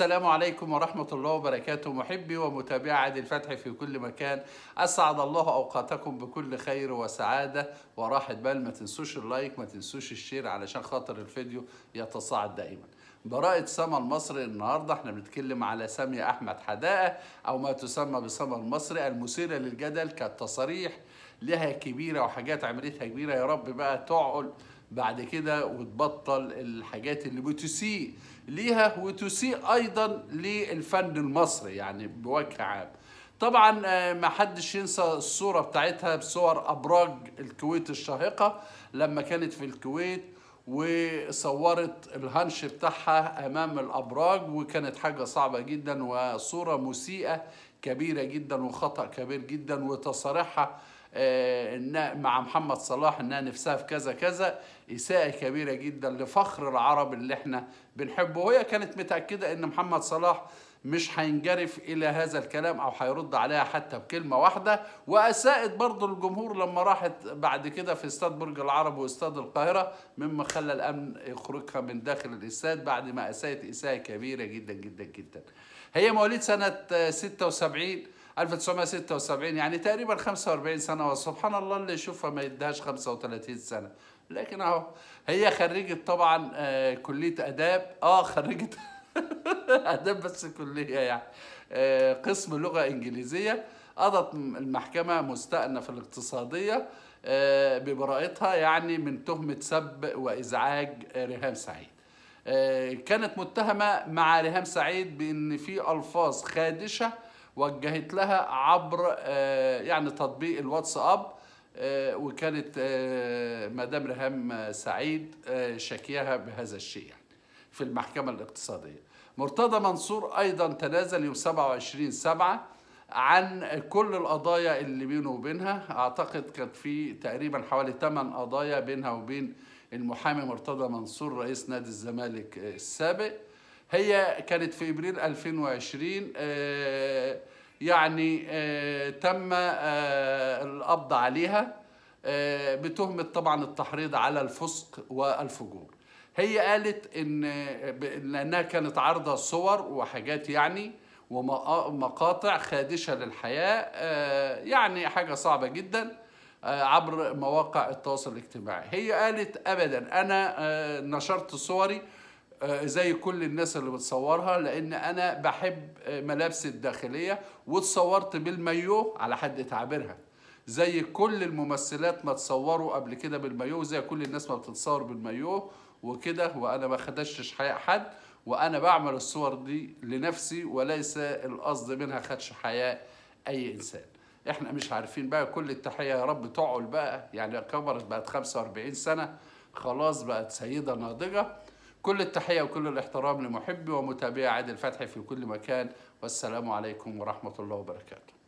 السلام عليكم ورحمة الله وبركاته محبي ومتابعي عادل فتحي في كل مكان أسعد الله أوقاتكم بكل خير وسعادة وراحة بال ما تنسوش اللايك ما تنسوش الشير علشان خاطر الفيديو يتصاعد دائما براءة سما المصري النهاردة احنا بنتكلم على سامية أحمد حداقة أو ما تسمى بسما المصري المثيرة للجدل كالتصريح لها كبيرة وحاجات عملتها كبيرة يا رب بقى تعقل بعد كده وتبطل الحاجات اللي بتسيء ليها وتسيء ايضا للفن المصري يعني بوجه عام طبعا آه، ما حدش ينسى الصورة بتاعتها بصور أبراج الكويت الشاهقة لما كانت في الكويت وصورت الهانش بتاعها امام الابراج وكانت حاجه صعبه جدا وصوره مسيئه كبيره جدا وخطا كبير جدا وتصاريحها آه، مع محمد صلاح انها نفسها في كذا كذا اساءه كبيره جدا لفخر العرب اللي احنا بنحبه وهي كانت متاكده ان محمد صلاح مش هينجرف الى هذا الكلام او هيرد عليها حتى بكلمه واحده واساءت برضه الجمهور لما راحت بعد كده في استاد برج العرب واستاد القاهره مما خلى الامن يخرجها من داخل الاستاد بعد ما اساءت اساءه كبيره جدا جدا جدا. هي مواليد سنه 76 1976 يعني تقريبا 45 سنه وسبحان الله اللي يشوفها ما يدهاش 35 سنه لكن اهو هي خريجه طبعا آه، كليه اداب اه خريجه اداب بس كليه يعني آه، قسم لغه انجليزيه قضت المحكمه مستأنف الاقتصاديه آه، ببراءتها يعني من تهمه سب وازعاج ريهام سعيد آه، كانت متهمه مع ريهام سعيد بان في الفاظ خادشه وجهت لها عبر يعني تطبيق الواتساب وكانت مدام ريهام سعيد شاكياها بهذا الشيء يعني. في المحكمة الاقتصادية مرتضى منصور أيضا تنازل يوم 27 سبعة عن كل القضايا اللي بينه وبينها أعتقد كانت في تقريبا حوالي 8 قضايا بينها وبين المحامي مرتضى منصور رئيس نادي الزمالك آه، السابق هي كانت في ابريل 2020 آه، يعني آه، تم القبض عليها بتهمه طبعا التحريض على الفسق والفجور هي قالت ان لانها كانت عارضه صور وحاجات يعني ومقاطع خادشه للحياه آه، يعني حاجه صعبه جدا آه، عبر مواقع التواصل الاجتماعي هي قالت ابدا انا آه، نشرت صوري زي كل الناس اللي بتصورها لان انا بحب ملابسي الداخليه واتصورت بالمايو على حد تعبيرها زي كل الممثلات ما تصوروا قبل كده بالمايوه زي كل الناس ما بتتصور بالمايوه وكده وانا ما خدشش حياء حد وانا بعمل الصور دي لنفسي وليس القصد منها خدش حياء اي انسان احنا مش عارفين بقى كل التحيه يا رب تعقل بقى يعني كبرت بقت 45 سنه خلاص بقت سيده ناضجه كل التحيه وكل الاحترام لمحبي ومتابعي عادل فتحي في كل مكان والسلام عليكم ورحمه الله وبركاته